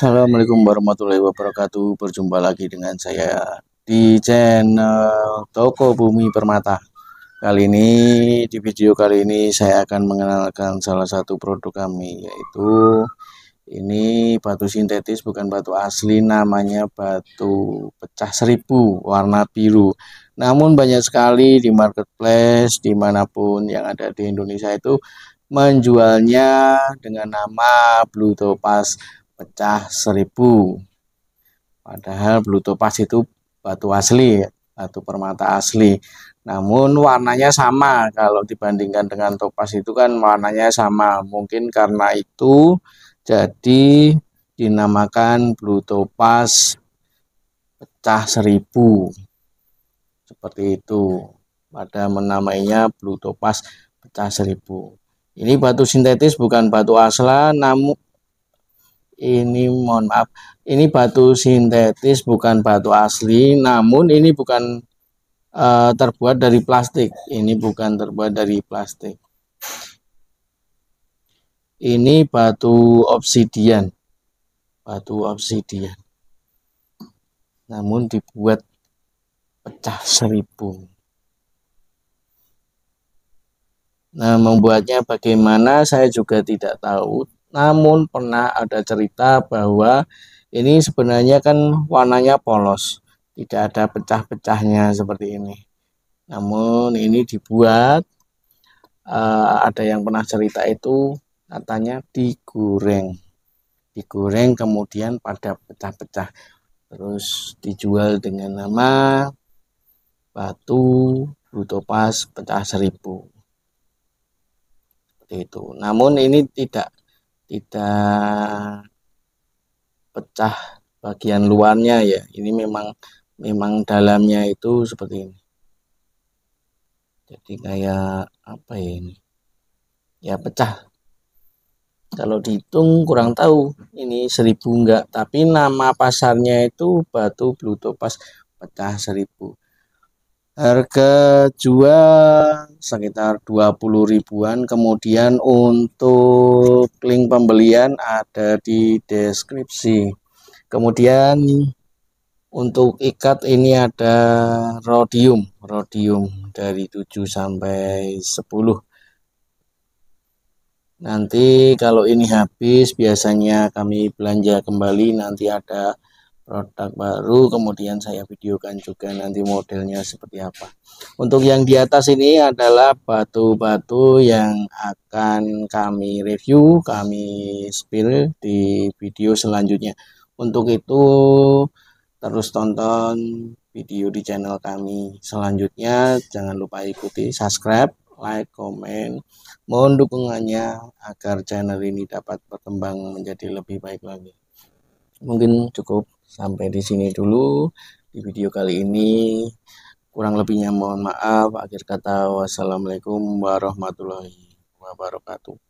Assalamualaikum warahmatullahi wabarakatuh. Berjumpa lagi dengan saya di channel Toko Bumi Permata. Kali ini di video kali ini saya akan mengenalkan salah satu produk kami yaitu ini batu sintetis bukan batu asli namanya batu pecah seribu warna biru. Namun banyak sekali di marketplace dimanapun yang ada di Indonesia itu menjualnya dengan nama Blue Topaz pecah seribu. Padahal Blue Topaz itu batu asli, batu permata asli. Namun warnanya sama kalau dibandingkan dengan topas itu kan warnanya sama. Mungkin karena itu jadi dinamakan blue topas pecah seribu seperti itu pada menamainya blue topas pecah seribu ini batu sintetis bukan batu asli, namun ini mohon maaf ini batu sintetis bukan batu asli namun ini bukan uh, terbuat dari plastik ini bukan terbuat dari plastik ini batu obsidian batu obsidian namun dibuat pecah seribu Nah, membuatnya bagaimana saya juga tidak tahu, namun pernah ada cerita bahwa ini sebenarnya kan warnanya polos, tidak ada pecah-pecahnya seperti ini. Namun ini dibuat uh, ada yang pernah cerita itu katanya digoreng. Digoreng kemudian pada pecah-pecah terus dijual dengan nama batu brutopas pecah seribu seperti itu namun ini tidak kita pecah bagian luarnya ya ini memang memang dalamnya itu seperti ini jadi kayak apa ya ini ya pecah kalau dihitung kurang tahu ini seribu enggak tapi nama pasarnya itu batu bluto pas pecah seribu harga jual sekitar 20 ribuan kemudian untuk untuk link pembelian ada di deskripsi kemudian untuk ikat ini ada rhodium rhodium dari 7 sampai 10 nanti kalau ini habis biasanya kami belanja kembali nanti ada produk baru kemudian saya videokan juga nanti modelnya seperti apa untuk yang di atas ini adalah batu-batu yang akan kami review kami spill di video selanjutnya untuk itu terus tonton video di channel kami selanjutnya jangan lupa ikuti subscribe like, comment, mohon dukungannya agar channel ini dapat berkembang menjadi lebih baik lagi. Mungkin cukup Sampai di sini dulu di video kali ini. Kurang lebihnya mohon maaf. Akhir kata wassalamualaikum warahmatullahi wabarakatuh.